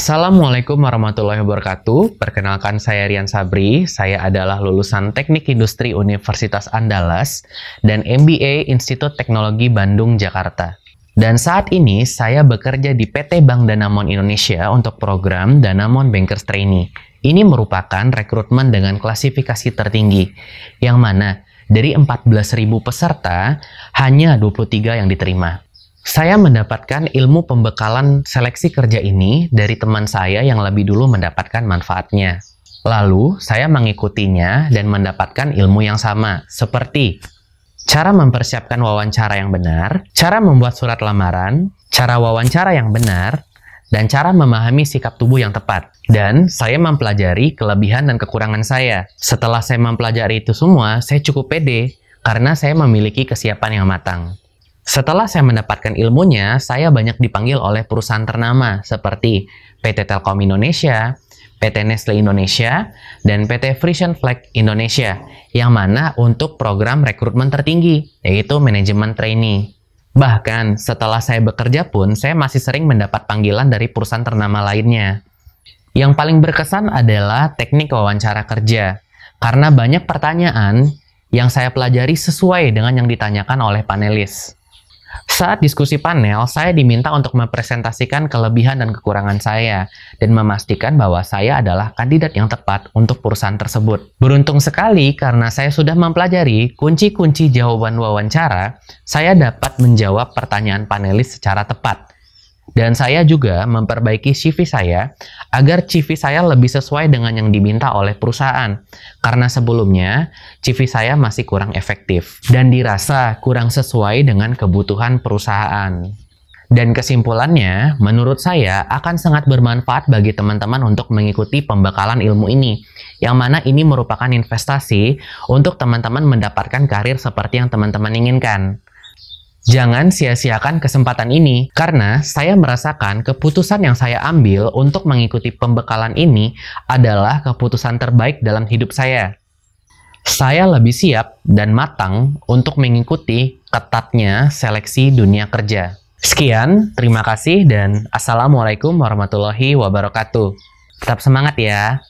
Assalamualaikum warahmatullahi wabarakatuh. Perkenalkan saya Rian Sabri. Saya adalah lulusan Teknik Industri Universitas Andalas dan MBA Institut Teknologi Bandung Jakarta. Dan saat ini saya bekerja di PT Bank Danamon Indonesia untuk program Danamon Bankers Trainee. Ini merupakan rekrutmen dengan klasifikasi tertinggi, yang mana dari 14.000 peserta, hanya 23 yang diterima. Saya mendapatkan ilmu pembekalan seleksi kerja ini dari teman saya yang lebih dulu mendapatkan manfaatnya. Lalu, saya mengikutinya dan mendapatkan ilmu yang sama, seperti cara mempersiapkan wawancara yang benar, cara membuat surat lamaran, cara wawancara yang benar, dan cara memahami sikap tubuh yang tepat. Dan saya mempelajari kelebihan dan kekurangan saya. Setelah saya mempelajari itu semua, saya cukup pede karena saya memiliki kesiapan yang matang. Setelah saya mendapatkan ilmunya, saya banyak dipanggil oleh perusahaan ternama seperti PT Telkom Indonesia, PT Nestle Indonesia, dan PT Frisian Flag Indonesia, yang mana untuk program rekrutmen tertinggi, yaitu manajemen trainee. Bahkan setelah saya bekerja pun, saya masih sering mendapat panggilan dari perusahaan ternama lainnya. Yang paling berkesan adalah teknik wawancara kerja, karena banyak pertanyaan yang saya pelajari sesuai dengan yang ditanyakan oleh panelis. Saat diskusi panel, saya diminta untuk mempresentasikan kelebihan dan kekurangan saya dan memastikan bahwa saya adalah kandidat yang tepat untuk perusahaan tersebut. Beruntung sekali karena saya sudah mempelajari kunci-kunci jawaban wawancara, saya dapat menjawab pertanyaan panelis secara tepat dan saya juga memperbaiki CV saya agar CV saya lebih sesuai dengan yang diminta oleh perusahaan. Karena sebelumnya CV saya masih kurang efektif dan dirasa kurang sesuai dengan kebutuhan perusahaan. Dan kesimpulannya, menurut saya akan sangat bermanfaat bagi teman-teman untuk mengikuti pembekalan ilmu ini, yang mana ini merupakan investasi untuk teman-teman mendapatkan karir seperti yang teman-teman inginkan. Jangan sia-siakan kesempatan ini, karena saya merasakan keputusan yang saya ambil untuk mengikuti pembekalan ini adalah keputusan terbaik dalam hidup saya. Saya lebih siap dan matang untuk mengikuti ketatnya seleksi dunia kerja. Sekian, terima kasih, dan Assalamualaikum warahmatullahi wabarakatuh. Tetap semangat ya!